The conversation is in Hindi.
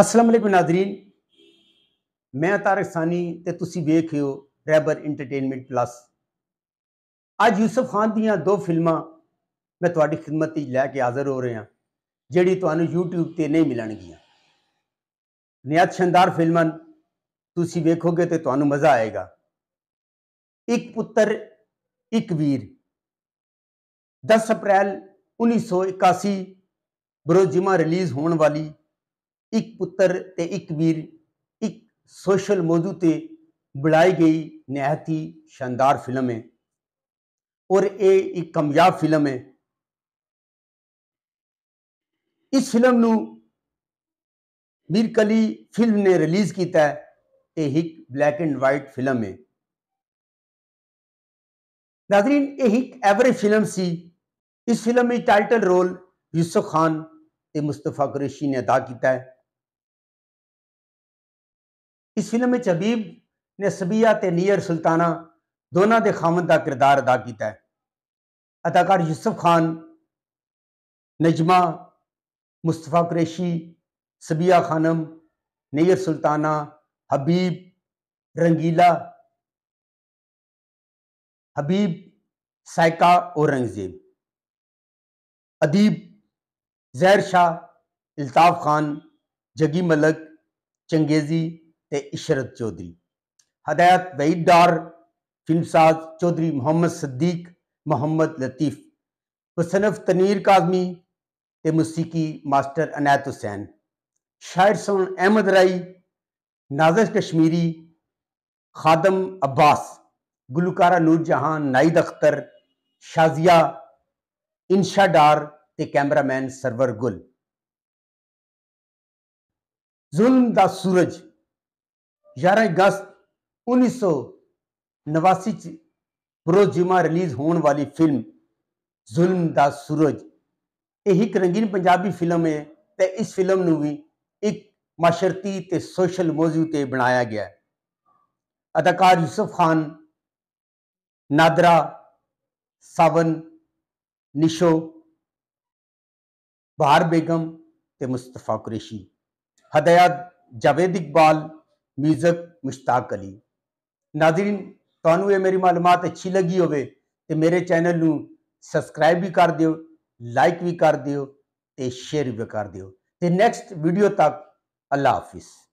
ਅਸਲਾਮ ਅਲੈਕੁਮ ਨਾਜ਼ਰੀਨ ਮੈਂ ਤਾਰਕ ਸਾਨੀ ਤੇ ਤੁਸੀਂ ਵੇਖ ਰਹੇ ਹੋ ਰੈਬਰ ਐਂਟਰਟੇਨਮੈਂਟ ਪਲੱਸ ਅੱਜ ਯੂਸਫ ਖਾਨ ਦੀਆਂ ਦੋ ਫਿਲਮਾਂ ਮੈਂ ਤੁਹਾਡੀ ਖidmat ਵਿੱਚ ਲੈ ਕੇ ਹਾਜ਼ਰ ਹੋ ਰਿਹਾ ਜਿਹੜੀ ਤੁਹਾਨੂੰ YouTube ਤੇ ਨਹੀਂ ਮਿਲਣਗੀਆਂ ਨਿਆਤ ਸ਼ਾਨਦਾਰ ਫਿਲਮਾਂ ਤੁਸੀਂ ਵੇਖੋਗੇ ਤੇ ਤੁਹਾਨੂੰ ਮਜ਼ਾ ਆਏਗਾ ਇੱਕ ਪੁੱਤਰ ਇੱਕ ਵੀਰ 10 ਅਪ੍ਰੈਲ 1981 ਬਰੋਜਿਮਾ ਰਿਲੀਜ਼ ਹੋਣ ਵਾਲੀ एक पुत्र एक वीर एक सोशल मोदू पर बुलाई गई नहायत ही शानदार फिल्म है और ये एक कामयाब फिल्म है इस फिल्म नू मीर कली फिल्म ने रिलीज किया ये एक ब्लैक एंड वाइट फिल्म है नादरीन ये एक एवरेज फिल्म सी इस फिल्म में टाइटल रोल यूसुफ खान ते मुस्तफा कुरैशी ने अदा किया है इस फिल्म में चबीब ने सबिया ते नियर सुल्ताना दोनों के खामन का किरदार अदा किया है अदाकार यूसुफ खान नजमा मुस्तफ़ा कुरैशी सबिया खानम नैर सुल्ताना हबीब रंगीला हबीब सायका औरंगज़ेब अदीब जहर शाह अल्ताफ़ खान जगी मलक चंगेज़ी ते इशरत चौधरी हदायत वहीदार फिल्मसाज चौधरी मोहम्मद सद्दीक मोहम्मद लतीफ़ मुसनफ़ तनीर काजमी ते मुसीकी मास्टर अनायत हुसैन शायर सोन अहमद राई नाजर कश्मीरी खादम अब्बास गुलकारा नूर जहान नाइद अख्तर शाजिया इंशा डार ते कैमरामैन सरवर गुल जुल्म दा सूरज ग्यारह अगस्त उन्नीस सौ नवासी जुमा रिलीज होने वाली फिल्म जुल्म द सूरज यही एक रंगीन पंजाबी फिल्म है तो इस फिल्म में भी एक माशरती सोशल मौजू ते बनाया गया अदाकार यूसुफ खान नादरा सावन निशो बहार बेगम ते मुस्तफा कुरेशी हदयात जावेद इकबाल मीजक मुश्ताक अली नाजरीन तू मेरी मालूम अच्छी लगी हो मेरे चैनल में सबसक्राइब भी कर दौ लाइक भी कर दौ शेयर भी कर दौ तो नैक्सट वीडियो तक अल्लाह हाफिज़